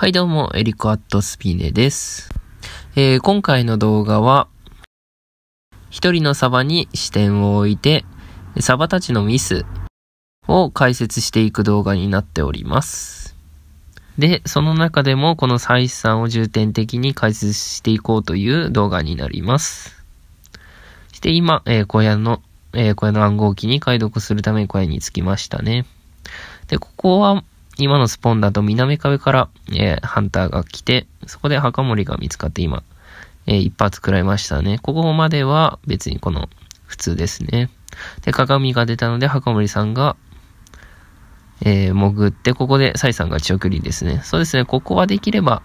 はいどうも、エリコアットスピネです。えー、今回の動画は、一人のサバに視点を置いて、サバたちのミスを解説していく動画になっております。で、その中でもこの採んを重点的に解説していこうという動画になります。そして今、えー、小屋の、えー、小屋の暗号機に解読するため小屋に着きましたね。で、ここは、今のスポンだと南壁から、えー、ハンターが来て、そこで墓守が見つかって今、えー、一発食らいましたね。ここまでは別にこの普通ですね。で、鏡が出たので墓守さんが、えー、潜って、ここでサイさんが長距離ですね。そうですね、ここはできれば、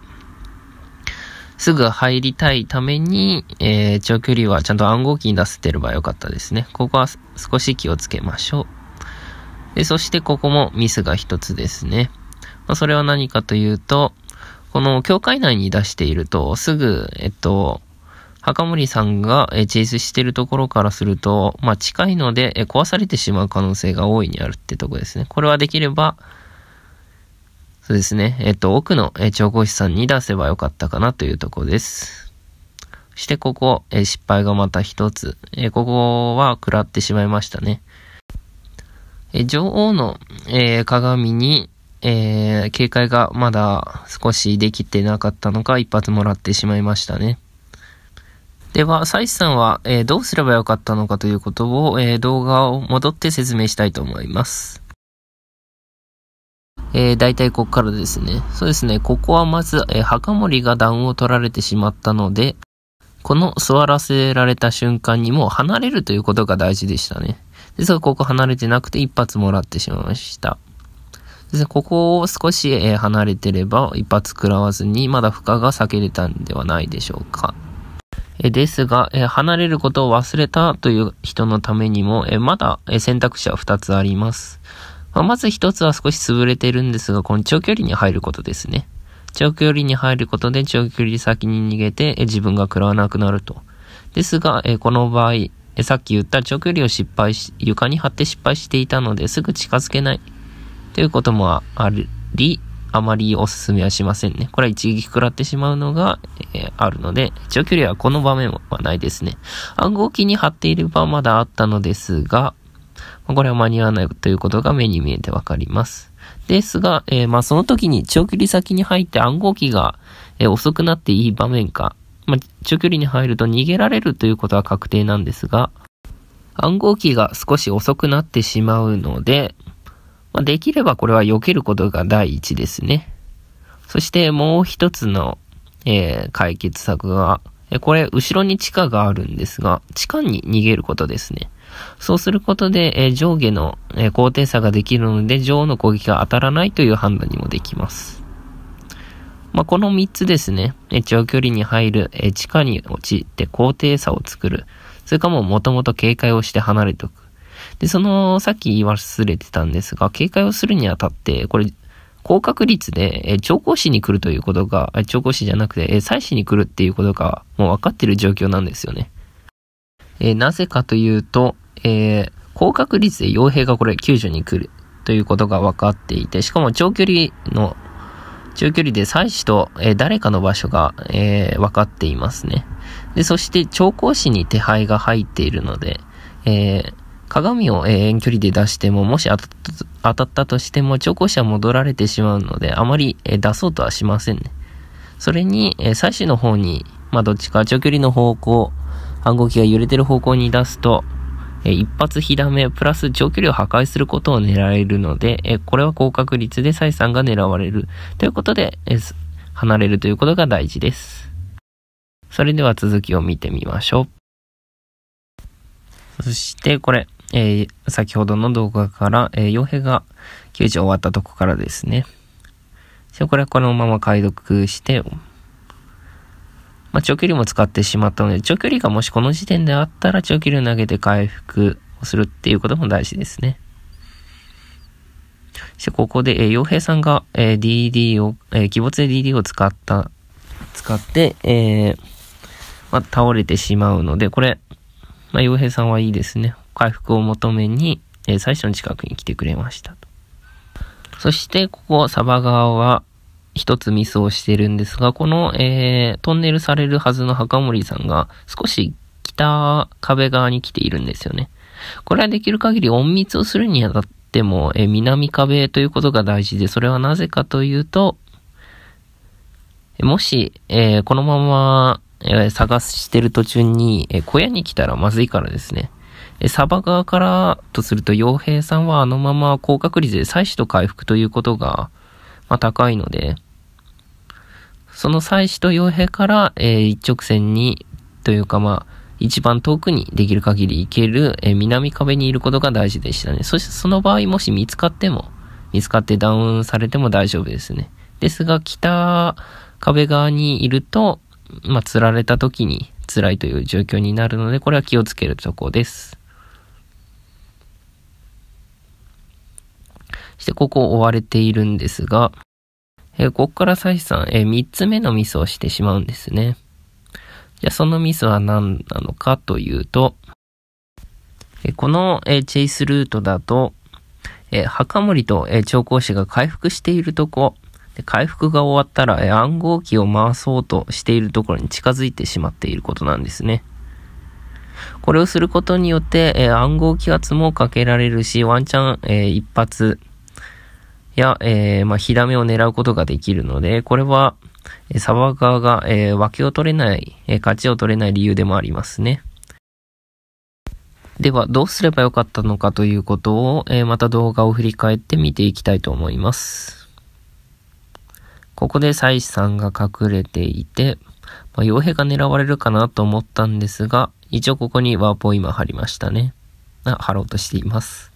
すぐ入りたいために、えー、長距離はちゃんと暗号機に出せてればよかったですね。ここは少し気をつけましょう。で、そしてここもミスが一つですね。まあ、それは何かというと、この教会内に出していると、すぐ、えっと、墓森さんがチェイスしてるところからすると、まあ、近いので壊されてしまう可能性が大いにあるってとこですね。これはできれば、そうですね。えっと、奥の調合師さんに出せばよかったかなというとこです。そしてここ、失敗がまた一つ。ここは食らってしまいましたね。え女王の、えー、鏡に、えー、警戒がまだ少しできてなかったのか、一発もらってしまいましたね。では、サイスさんは、えー、どうすればよかったのかということを、え動画を戻って説明したいと思います。え大体ここからですね。そうですね、ここはまず、え墓守が弾を取られてしまったので、この座らせられた瞬間にもう離れるということが大事でしたね。実はここ離れてなくて一発もらってしまいました。でここを少し、離れてれば一発食らわずにまだ負荷が避けれたんではないでしょうか。ですが、離れることを忘れたという人のためにも、まだ、選択肢は2つあります。ままず1つは少し潰れているんですが、この長距離に入ることですね。長距離に入ることで長距離先に逃げて、自分が食らわなくなると。ですが、この場合、で、さっき言った長距離を失敗し、床に張って失敗していたのですぐ近づけないということもあり、あまりおすすめはしませんね。これは一撃食らってしまうのが、えー、あるので、長距離はこの場面はないですね。暗号機に貼っている場はまだあったのですが、これは間に合わないということが目に見えてわかります。ですが、えー、まあその時に長距離先に入って暗号機が、えー、遅くなっていい場面か、まあ、中距離に入ると逃げられるということは確定なんですが、暗号機が少し遅くなってしまうので、まあ、できればこれは避けることが第一ですね。そしてもう一つの、えー、解決策が、これ、後ろに地下があるんですが、地下に逃げることですね。そうすることで、えー、上下の、えー、高低差ができるので、上の攻撃が当たらないという判断にもできます。まあ、この3つですね、え長距離に入る、え地下に落ちて高低差を作る。それかもう元々警戒をして離れておく。で、その、さっき言い忘れてたんですが、警戒をするにあたって、これ、高確率で、え調校士に来るということが、調校士じゃなくて、え祭祀に来るっていうことが、もう分かってる状況なんですよね。えなぜかというと、えー、高確率で傭兵がこれ救助に来るということが分かっていて、しかも長距離の中距離で妻子と、えー、誰かの場所が、えー、分かっていますね。で、そして調光師に手配が入っているので、えー、鏡を、え遠距離で出しても、もし当たったとしても、調光師は戻られてしまうので、あまり、え出そうとはしませんね。それに、えー、最の方に、まあ、どっちか長距離の方向、反号機が揺れてる方向に出すと、え一発火ダメプラス長距離を破壊することを狙えるので、えこれは高確率で採算が狙われる。ということで、え離れるということが大事です。それでは続きを見てみましょう。そしてこれ、えー、先ほどの動画から、えー、傭兵が救助終わったとこからですね。これはこのまま解読して、まあ、長距離も使ってしまったので、長距離がもしこの時点であったら、長距離を投げて回復をするっていうことも大事ですね。そして、ここで、えー、洋平さんが、えー、DD を、えー、鬼没で DD を使った、使って、えー、まあ、倒れてしまうので、これ、まあ、洋平さんはいいですね。回復を求めに、えー、最初の近くに来てくれましたと。そして、ここ、サバ側は、一つミスをしてるんですが、この、えー、トンネルされるはずの墓森さんが少し北壁側に来ているんですよね。これはできる限り隠密をするにあたっても、えー、南壁ということが大事で、それはなぜかというと、もし、えー、このまま、え探してる途中に、え小屋に来たらまずいからですね。えサバ側からとすると、傭兵さんはあのまま高確率で採取と回復ということが、まあ、高いので、その祭祀と傭兵から、えー、一直線に、というかまあ、一番遠くにできる限り行ける、えー、南壁にいることが大事でしたね。そしてその場合、もし見つかっても、見つかってダウンされても大丈夫ですね。ですが、北壁側にいると、まあ、釣られた時に辛いという状況になるので、これは気をつけるとこです。そして、ここを追われているんですが、えー、ここからサさん、えー、3つ目のミスをしてしまうんですね。じゃあそのミスは何なのかというと、えー、この、えチェイスルートだと、えー、墓守と、え調光師が回復しているとこ、で回復が終わったら、え暗号機を回そうとしているところに近づいてしまっていることなんですね。これをすることによって、え暗号気圧もかけられるし、ワンチャン、え一発、や、えー、まあ、火ダメを狙うことができるので、これは、サーバ側が、えー、脇を取れない、えー、勝ちを取れない理由でもありますね。では、どうすればよかったのかということを、えー、また動画を振り返って見ていきたいと思います。ここで妻子さんが隠れていて、まあ、傭兵が狙われるかなと思ったんですが、一応ここにワープを今貼りましたね。あ、貼ろうとしています。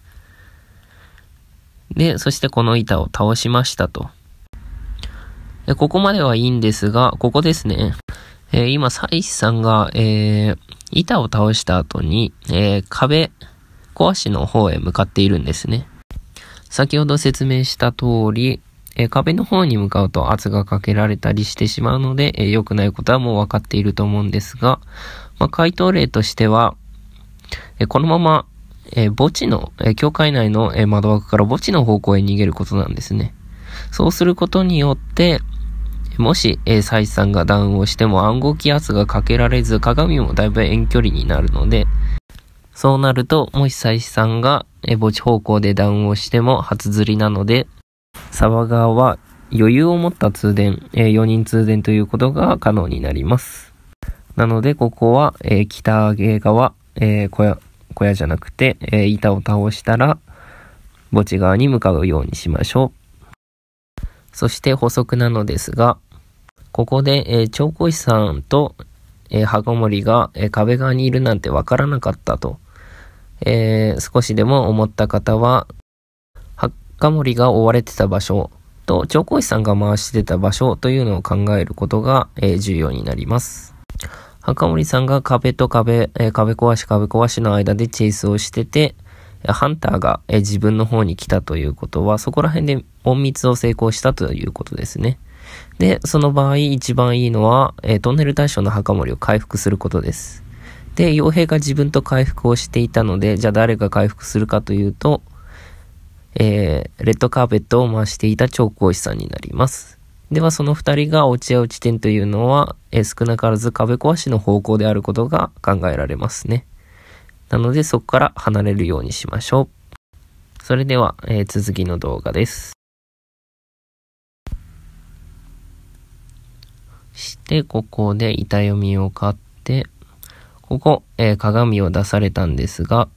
で、そしてこの板を倒しましたと。でここまではいいんですが、ここですね。えー、今、サイさんが、えー、板を倒した後に、えー、壁、壊しの方へ向かっているんですね。先ほど説明した通り、え壁の方に向かうと圧がかけられたりしてしまうので、え良くないことはもう分かっていると思うんですが、まあ、回答例としては、えこのままえー、墓地の、えー、教会内の、えー、窓枠から墓地の方向へ逃げることなんですね。そうすることによって、もし、えー、サさんがダウンをしても暗号気圧がかけられず、鏡もだいぶ遠距離になるので、そうなると、もしサイさんが、えー、墓地方向でダウンをしても初釣りなので、沢側は余裕を持った通電、えー、4人通電ということが可能になります。なので、ここは、えー、北上側、えー、小屋、小屋じゃなくて、えー、板を倒したら、墓地側に向かうようにしましょう。そして補足なのですが、ここで、えー、調香師さんと、えー、羽森が、えー、壁側にいるなんてわからなかったと、えー、少しでも思った方は、墓守森が追われてた場所と調香師さんが回してた場所というのを考えることが、えー、重要になります。墓森さんが壁と壁、えー、壁壊し壁壊しの間でチェイスをしてて、ハンターが、えー、自分の方に来たということは、そこら辺で隠密を成功したということですね。で、その場合一番いいのは、えー、トンネル対象の墓森を回復することです。で、傭兵が自分と回復をしていたので、じゃあ誰が回復するかというと、えー、レッドカーペットを回していた超講師さんになります。ではその2人が落ち合う地点というのは、え少なからず壁壊しの方向であることが考えられますね。なのでそこから離れるようにしましょう。それでは、えー、続きの動画です。してここで板読みを買って、ここ、えー、鏡を出されたんですが、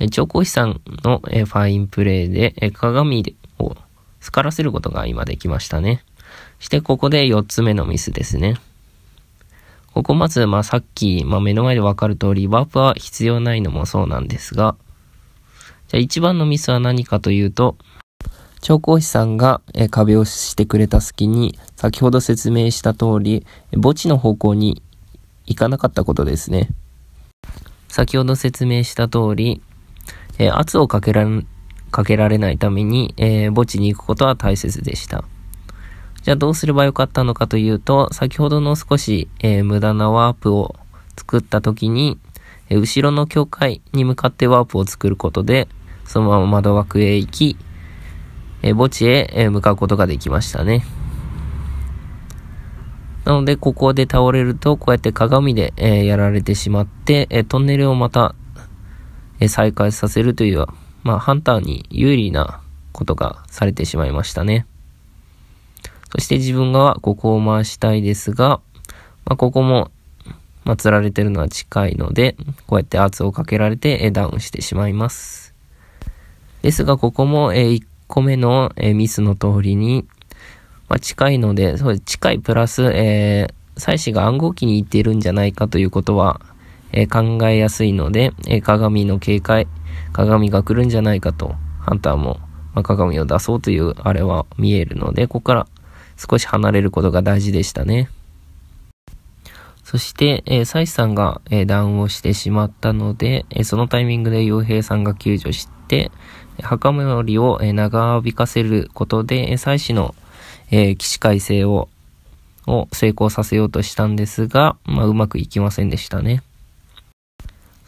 えー、光師さんの、えー、ファインプレーで、え鏡を光らせることが今できましたね。して、ここで4つ目のミスですね。ここまず、まあ、さっき、まあ、目の前でわかる通り、ワープは必要ないのもそうなんですが、じゃあ一番のミスは何かというと、調光師さんが、え壁をしてくれた隙に、先ほど説明した通り、墓地の方向に行かなかったことですね。先ほど説明した通り、え圧をかけられないために、えー、墓地に行くことは大切でした。じゃあどうすればよかったのかというと、先ほどの少し、えー、無駄なワープを作った時に、えー、後ろの境界に向かってワープを作ることで、そのまま窓枠へ行き、えー、墓地へ、え向かうことができましたね。なので、ここで倒れると、こうやって鏡で、えやられてしまって、えトンネルをまた、え再開させるという、まあ、ハンターに有利なことがされてしまいましたね。そして自分側、ここを回したいですが、まあ、ここも、まあ、釣られてるのは近いので、こうやって圧をかけられてダウンしてしまいます。ですが、ここも1個目のミスの通りに、まあ、近いので、そう近いプラス、えー、妻子が暗号機に行っているんじゃないかということは、えー、考えやすいので、えー、鏡の警戒、鏡が来るんじゃないかと、ハンターも、まあ、鏡を出そうというあれは見えるので、ここから少し離れることが大事でしたね。そして、えー、サイさんが、えー、ダウンをしてしまったので、えー、そのタイミングで洋平さんが救助して、墓守りを、えー、長引かせることで、えー、祭祀の、えー、起死回を、を成功させようとしたんですが、まあ、うまくいきませんでしたね。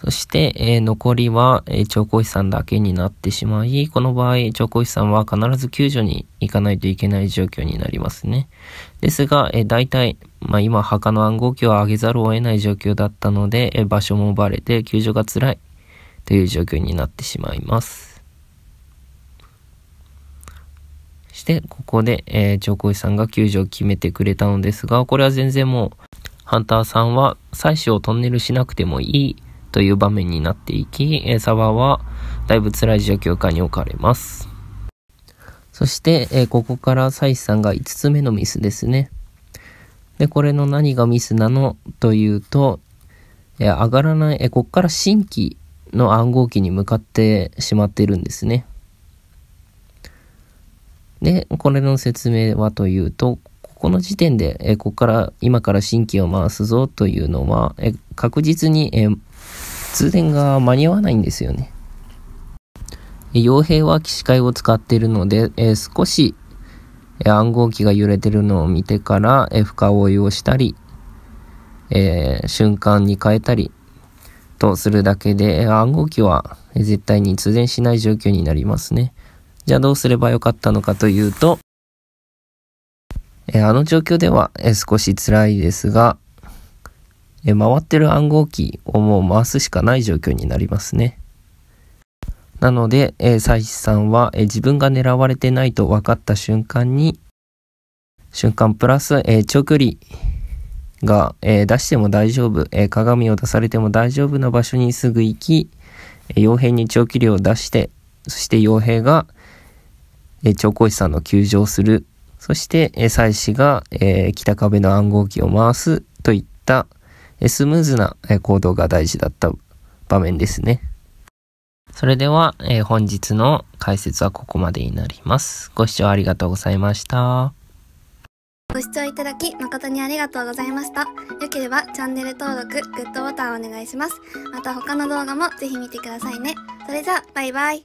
そして、えー、残りは、えー、調光師さんだけになってしまい、この場合、調光師さんは必ず救助に行かないといけない状況になりますね。ですが、えー、大体、まあ、今、墓の暗号機を上げざるを得ない状況だったので、え場所もバレて救助が辛いという状況になってしまいます。そして、ここで、えー、調光師さんが救助を決めてくれたのですが、これは全然もう、ハンターさんは、妻子をトンネルしなくてもいいという場面になっていき、えー、サバはだいぶ辛い状況下に置かれます。そして、えー、ここからサイさんが5つ目のミスですね。で、これの何がミスなのというと、え上がらない、えー、ここから新規の暗号機に向かってしまってるんですね。で、これの説明はというと、ここの時点で、えここから、今から新規を回すぞというのは、え確実に、え通電が間に合わないんですよね。傭兵は機士会を使っているので、えー、少し暗号機が揺れてるのを見てから、えー、深追いをしたり、えー、瞬間に変えたりとするだけで、暗号機は絶対に通電しない状況になりますね。じゃあどうすればよかったのかというと、えあの状況では、え少し辛いですが、え回ってる暗号機をもう回すしかない状況になりますね。なので、えー、サさんは、え自分が狙われてないと分かった瞬間に、瞬間プラス、え長距離が、え出しても大丈夫、え鏡を出されても大丈夫な場所にすぐ行き、え傭兵に長距離を出して、そして傭兵が、え調光師さんの救助をする、そして、えー、妻子が、え北壁の暗号機を回すといった、スムーズな行動が大事だった場面ですね。それでは、えー、本日の解説はここまでになります。ご視聴ありがとうございました。ご視聴いただき誠にありがとうございました。良ければチャンネル登録、グッドボタンお願いします。また他の動画もぜひ見てくださいね。それじゃあ、バイバイ。